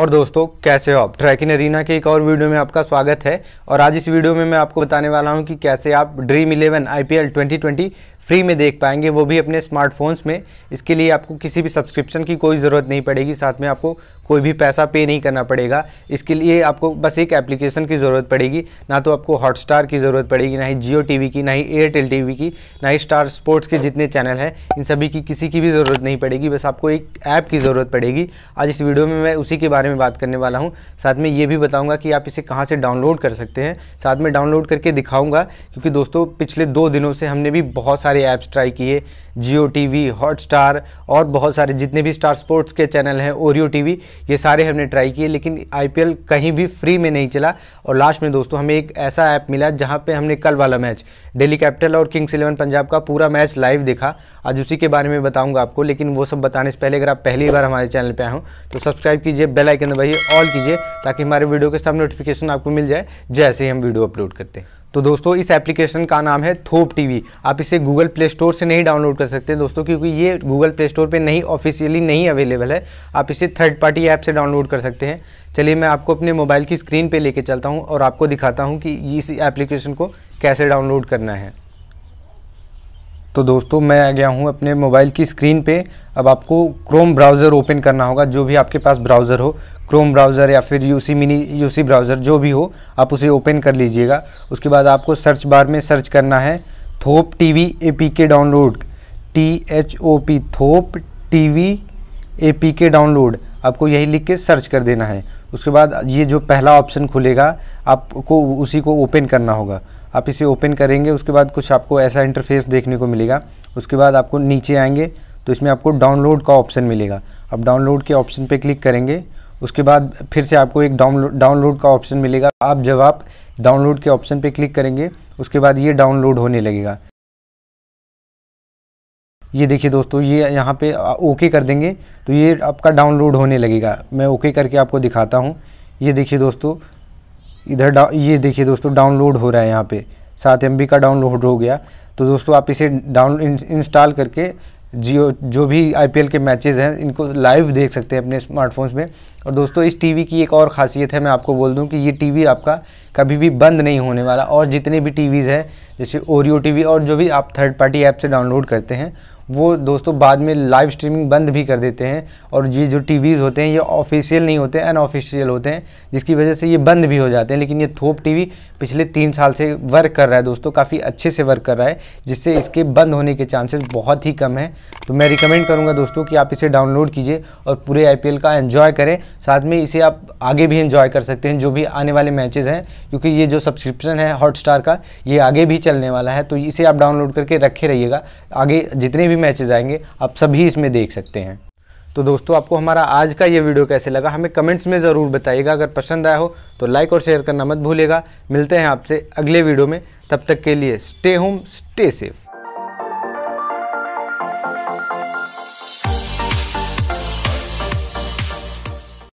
और दोस्तों कैसे हो आप ट्रैकिंग अरीना के एक और वीडियो में आपका स्वागत है और आज इस वीडियो में मैं आपको बताने वाला हूं कि कैसे आप ड्रीम इलेवन आईपीएल 2020 फ्री में देख पाएंगे वो भी अपने स्मार्टफोन्स में इसके लिए आपको किसी भी सब्सक्रिप्शन की कोई ज़रूरत नहीं पड़ेगी साथ में आपको कोई भी पैसा पे नहीं करना पड़ेगा इसके लिए आपको बस एक एप्लीकेशन की ज़रूरत पड़ेगी ना तो आपको हॉटस्टार की ज़रूरत पड़ेगी ना ही जियो टी की ना ही एयरटेल टी की ना ही स्टार स्पोर्ट्स के जितने चैनल हैं इन सभी की किसी की भी ज़रूरत नहीं पड़ेगी बस आपको एक ऐप की ज़रूरत पड़ेगी आज इस वीडियो में मैं उसी के बारे में बात करने वाला हूँ साथ में ये भी बताऊँगा कि आप इसे कहाँ से डाउनलोड कर सकते हैं साथ में डाउनलोड करके दिखाऊँगा क्योंकि दोस्तों पिछले दो दिनों से हमने भी बहुत सारे ऐप्स ट्राई किए जियो टी वी और बहुत सारे जितने भी स्टार स्पोर्ट्स के चैनल हैं ओरियो टी वी ये सारे हमने ट्राई किए लेकिन आई कहीं भी फ्री में नहीं चला और लास्ट में दोस्तों हमें एक ऐसा ऐप मिला जहाँ पर हमने कल वाला मैच डेली कैपिटल और किंग्स इलेवन पंजाब का पूरा मैच लाइव देखा आज उसी के बारे में बताऊँगा आपको लेकिन वो सब बताने से पहले अगर आप पहली बार हमारे चैनल पर आए तो सब्सक्राइब कीजिए बेल आइकन दबाइए ऑल कीजिए ताकि हमारे वीडियो के सब नोटिफिकेशन आपको मिल जाए जैसे ही हम वीडियो अपलोड करते हैं तो दोस्तों इस एप्लीकेशन का नाम है थोप टीवी आप इसे गूगल प्ले स्टोर से नहीं डाउनलोड कर सकते दोस्तों क्योंकि ये गूगल प्ले स्टोर पे नहीं ऑफिशियली नहीं अवेलेबल है आप इसे थर्ड पार्टी ऐप से डाउनलोड कर सकते हैं चलिए मैं आपको अपने मोबाइल की स्क्रीन पे लेके चलता हूँ और आपको दिखाता हूँ कि इस एप्लीकेशन को कैसे डाउनलोड करना है तो दोस्तों मैं आ गया हूँ अपने मोबाइल की स्क्रीन पे अब आपको क्रोम ब्राउज़र ओपन करना होगा जो भी आपके पास ब्राउज़र हो क्रोम ब्राउज़र या फिर यूसी मिनी यूसी ब्राउज़र जो भी हो आप उसे ओपन कर लीजिएगा उसके बाद आपको सर्च बार में सर्च करना है Thop T V A P K download T H O P Thop T V A P K download आपको यही लिख के सर्च कर देना है उसके बाद ये जो पहला ऑप्शन खुलेगा आपको उसी को ओपन करना होगा आप इसे ओपन करेंगे उसके बाद कुछ आपको ऐसा इंटरफेस देखने को मिलेगा उसके बाद आपको नीचे आएंगे तो इसमें आपको डाउनलोड का ऑप्शन मिलेगा आप डाउनलोड के ऑप्शन पे क्लिक करेंगे उसके बाद फिर से आपको एक डाउनलोड डाउनलोड का ऑप्शन मिलेगा आप जब आप डाउनलोड के ऑप्शन पे क्लिक करेंगे उसके बाद ये डाउनलोड होने लगेगा ये देखिए दोस्तों ये यहाँ पे ओके कर देंगे तो ये आपका डाउनलोड होने लगेगा मैं ओके करके आपको दिखाता हूँ ये देखिए दोस्तों इधर ये देखिए दोस्तों डाउनलोड हो रहा है यहाँ पे सात एम का डाउनलोड हो गया तो दोस्तों आप इसे डाउन इंस्टॉल करके जियो जो भी आई के मैचेज़ हैं इनको लाइव देख सकते हैं अपने स्मार्टफोन्स में और दोस्तों इस टी की एक और खासियत है मैं आपको बोल दूँ कि ये टी आपका कभी भी बंद नहीं होने वाला और जितने भी टी हैं जैसे ओरियो टी और जो भी आप थर्ड पार्टी ऐप से डाउनलोड करते हैं वो दोस्तों बाद में लाइव स्ट्रीमिंग बंद भी कर देते हैं और ये जो टीवीज़ होते हैं ये ऑफिशियल नहीं होते हैं अनऑफिशियल होते हैं जिसकी वजह से ये बंद भी हो जाते हैं लेकिन ये थोप टीवी पिछले तीन साल से वर्क कर रहा है दोस्तों काफ़ी अच्छे से वर्क कर रहा है जिससे इसके बंद होने के चांसेस बहुत ही कम हैं तो मैं रिकमेंड करूँगा दोस्तों कि आप इसे डाउनलोड कीजिए और पूरे आई का एन्जॉय करें साथ में इसे आप आगे भी इन्जॉय कर सकते हैं जो भी आने वाले मैचेज़ हैं क्योंकि ये जो सब्सक्रिप्शन है हॉटस्टार का ये आगे भी चलने वाला है तो इसे आप डाउनलोड करके रखे रहिएगा आगे जितने भी भी मैचेज आएंगे आप सभी इसमें देख सकते हैं तो दोस्तों आपको हमारा आज का ये वीडियो कैसे लगा हमें कमेंट्स में ज़रूर बताइएगा अगर पसंद आया हो तो लाइक और शेयर करना मत भूलेगा मिलते हैं आपसे अगले वीडियो में तब तक के लिए स्टे होम स्टे सेफ